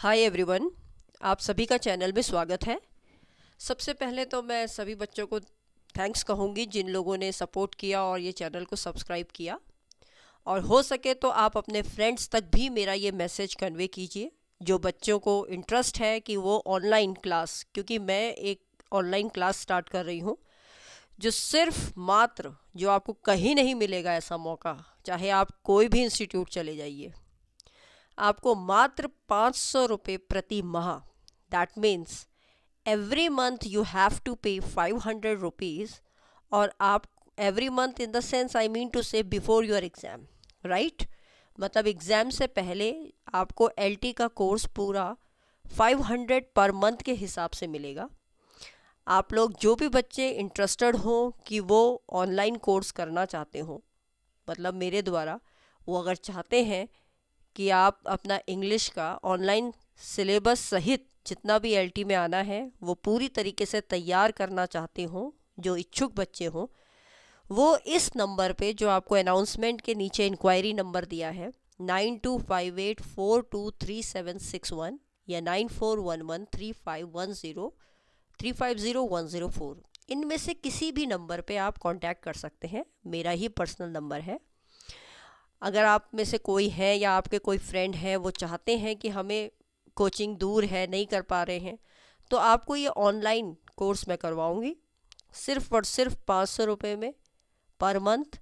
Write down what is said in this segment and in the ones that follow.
hi everyone आप सभी का चैनल में स्वागत है सबसे पहले तो मैं सभी बच्चों को थैंक्स कहूँगी जिन लोगों ने सपोर्ट किया और ये चैनल को सब्सक्राइब किया और हो सके तो आप अपने फ्रेंड्स तक भी मेरा ये मैसेज कन्वे कीजिए जो बच्चों को इंटरेस्ट है कि वो ऑनलाइन क्लास क्योंकि मैं एक ऑनलाइन क्लास स्टार्ट कर रही हूँ जो सिर्फ मात्र जो आपको कहीं नहीं मिलेगा ऐसा मौका चाहे आप कोई भी इंस्टीट्यूट चले जाइए आपको मात्र पाँच सौ रुपये प्रति माह that means every month you have to pay five hundred rupees और आप every month in the sense I mean to say before your exam right मतलब एग्ज़ाम से पहले आपको टी का कोर्स पूरा फाइव हंड्रेड पर मंथ के हिसाब से मिलेगा आप लोग जो भी बच्चे इंटरेस्टेड हों कि वो ऑनलाइन कोर्स करना चाहते हों मतलब मेरे द्वारा वो अगर चाहते हैं कि आप अपना इंग्लिश का ऑनलाइन सिलेबस सहित जितना भी एलटी में आना है वो पूरी तरीके से तैयार करना चाहते हों जो इच्छुक बच्चे हों वो इस नंबर पे जो आपको अनाउंसमेंट के नीचे इंक्वायरी नंबर दिया है nine two five eight four two three seven six one या nine four one one three five one zero three five zero one zero four इनमें से किसी भी नंबर पे आप कांटेक्ट कर सकते हैं मेरा ही पर्सनल नंबर है अगर आप में से कोई है या आपके कोई फ्रेंड हैं वो चाहते हैं कि हमें कोचिंग दूर है नहीं कर पा रहे हैं तो आपको ये ऑनलाइन कोर्स मैं करवाऊँगी सिर्फ और सिर्फ पाँच सौ रुपये में पर मंथ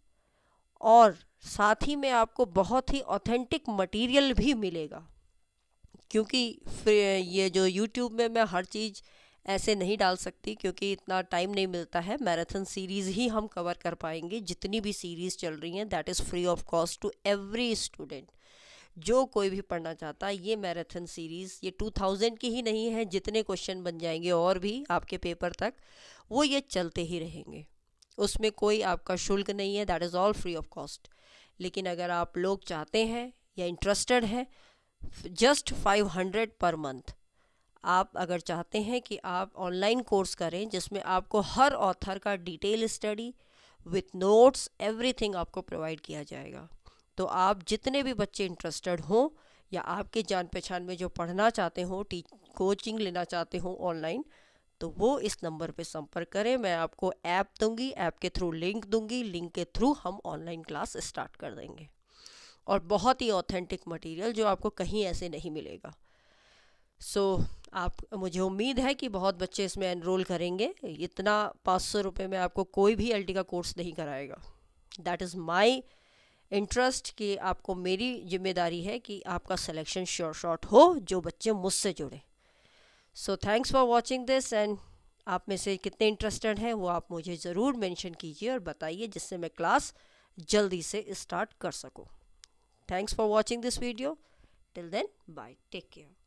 और साथ ही में आपको बहुत ही ऑथेंटिक मटेरियल भी मिलेगा क्योंकि ये जो यूट्यूब में मैं हर चीज़ ऐसे नहीं डाल सकती क्योंकि इतना टाइम नहीं मिलता है मैराथन सीरीज़ ही हम कवर कर पाएंगे जितनी भी सीरीज़ चल रही हैं that is free of cost to every student जो कोई भी पढ़ना चाहता है ये मैराथन सीरीज़ ये 2000 की ही नहीं है जितने क्वेश्चन बन जाएंगे और भी आपके पेपर तक वो ये चलते ही रहेंगे उसमें कोई आपका शुल्क नहीं है that is all free of cost लेकिन अगर आप लोग चाहते हैं या इंटरेस्टेड हैं जस्ट 500 पर मंथ आप अगर चाहते हैं कि आप ऑनलाइन कोर्स करें जिसमें आपको हर ऑथर का detail study with notes everything आपको प्रोवाइड किया जाएगा तो आप जितने भी बच्चे इंटरेस्टेड हों या आपके जान पहचान में जो पढ़ना चाहते हो कोचिंग लेना चाहते हो ऑनलाइन तो वो इस नंबर पे संपर्क करें मैं आपको ऐप दूंगी ऐप के थ्रू लिंक दूंगी लिंक के थ्रू हम ऑनलाइन क्लास स्टार्ट कर देंगे और बहुत ही ऑथेंटिक मटेरियल जो आपको कहीं ऐसे नहीं मिलेगा सो so, आप मुझे उम्मीद है कि बहुत बच्चे इसमें एनरोल करेंगे इतना पाँच सौ रुपये में आपको कोई भी एल का कोर्स नहीं कराएगा दैट इज़ माई इंटरेस्ट कि आपको मेरी जिम्मेदारी है कि आपका सिलेक्शन श्योर शॉर्ट हो जो बच्चे मुझसे जुड़े so thanks for watching this and आप में से कितने इंटरेस्टेड हैं वो आप मुझे ज़रूर मेंशन कीजिए और बताइए जिससे मैं क्लास जल्दी से स्टार्ट कर सकूँ thanks for watching this video till then bye take care